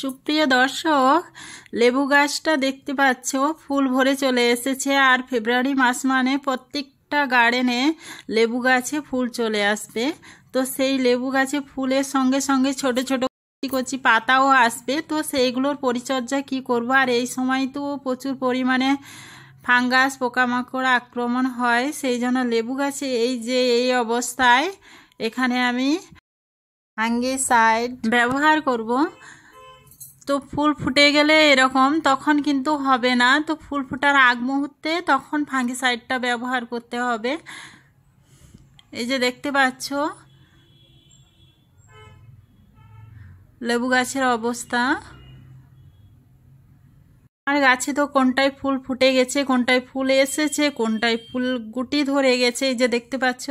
সুপ্রিয় দর্শক লেবু গাছটা দেখতে পাচ্ছ ফুল ভরে চলে এসেছে আর ফেব্রুয়ারি মাস মানে প্রত্যেকটা গার্ডেনে লেবু গাছে ফুল চলে আসবে তো সেই লেবু গাছে ফুলের সঙ্গে সঙ্গে ছোট ছোট কচি কচি পাতাও আসবে তো সেইগুলোর পরিচর্যা কি করব আর এই সময় তো প্রচুর পরিমাণে ফাঙ্গাস পোকামাকড় আক্রমণ হয় সেই জন্য লেবু গাছে এই যে এই অবস্থায় এখানে আমি সাইড ব্যবহার করব তো ফুল ফুটে গেলে এরকম তখন কিন্তু হবে না তো ফুল ফুটার আগ মুহূর্তে তখন ফাঙ্গিসাইডটা ব্যবহার করতে হবে এই যে দেখতে পাচ্ছ লেবু গাছের অবস্থা আর গাছে তো কোনটায় ফুল ফুটে গেছে কোনটায় ফুল এসেছে কোনটায় ফুল গুটি ধরে গেছে এই যে দেখতে পাচ্ছ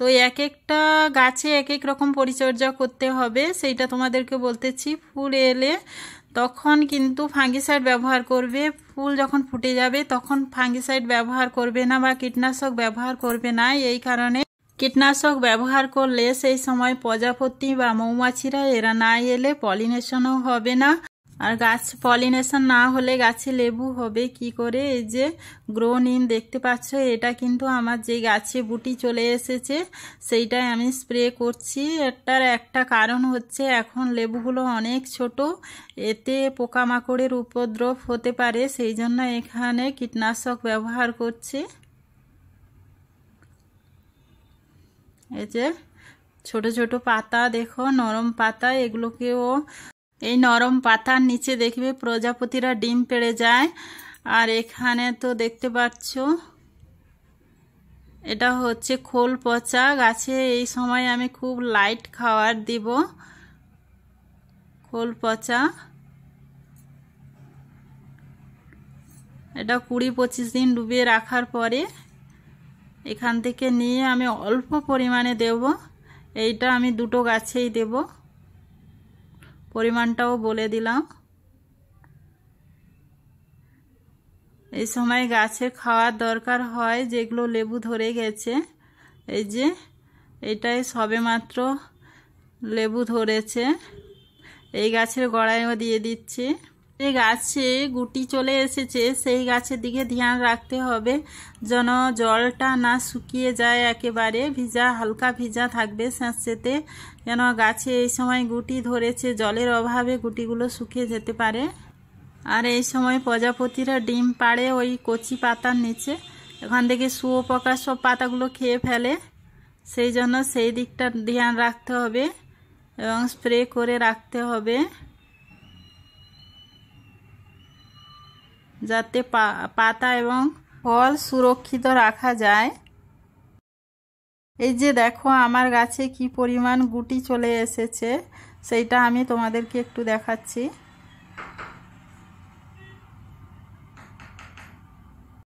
তো এক একটা গাছে এক এক রকম পরিচর্যা করতে হবে সেইটা তোমাদেরকে বলতেছি ফুল এলে তখন কিন্তু ফাঙ্গিসাইড ব্যবহার করবে ফুল যখন ফুটে যাবে তখন ফাঙ্গিসাইড ব্যবহার করবে না বা কীটনাশক ব্যবহার করবে না এই কারণে কীটনাশক ব্যবহার করলে সেই সময় প্রজাপতি বা মৌমাছিরা এরা না এলে পলিনেশনও হবে না আর গাছ পলিনেশন না হলে গাছে লেবু হবে কি করে এই যে গ্রোন ইন দেখতে পাচ্ছ এটা কিন্তু আমার যে গাছে বুটি চলে এসেছে সেইটাই আমি স্প্রে করছি এটার একটা কারণ হচ্ছে এখন লেবুগুলো অনেক ছোট এতে পোকামাকড়ের উপদ্রব হতে পারে সেই জন্য এখানে কীটনাশক ব্যবহার করছি এই যে ছোট ছোট পাতা দেখো নরম পাতা এগুলোকেও এই নরম পাতার নিচে দেখবে প্রজাপতিরা ডিম পেড়ে যায় আর এখানে তো দেখতে পাচ্ছ এটা হচ্ছে খোল পচা গাছে এই সময় আমি খুব লাইট খাওয়ার দিব খোল পচা এটা কুড়ি পঁচিশ দিন ডুবিয়ে রাখার পরে এখান থেকে নিয়ে আমি অল্প পরিমাণে দেব এইটা আমি দুটো গাছেই দেবো পরিমাণটাও বলে দিলাম এই সময় গাছে খাওয়ার দরকার হয় যেগুলো লেবু ধরে গেছে এই যে এটাই সবে মাত্র লেবু ধরেছে এই গাছের গড়াইও দিয়ে দিচ্ছি যে গাছে গুটি চলে এসেছে সেই গাছের দিকে ধ্যান রাখতে হবে যেন জলটা না শুকিয়ে যায় একেবারে ভিজা হালকা ভিজা থাকবে স্যাঁচেতে যেন গাছে এই সময় গুটি ধরেছে জলের অভাবে গুটিগুলো শুকিয়ে যেতে পারে আর এই সময় প্রজাপতিরা ডিম পাড়ে ওই কচি পাতার নিচে এখান থেকে শুয়োপোকা সব পাতাগুলো খেয়ে ফেলে সেই জন্য সেই দিকটা ধ্যান রাখতে হবে এবং স্প্রে করে রাখতে হবে যাতে পাতা এবং ফল সুরক্ষিত রাখা যায় এই যে দেখো আমার গাছে কি পরিমাণ গুটি চলে এসেছে সেইটা আমি তোমাদেরকে একটু দেখাচ্ছি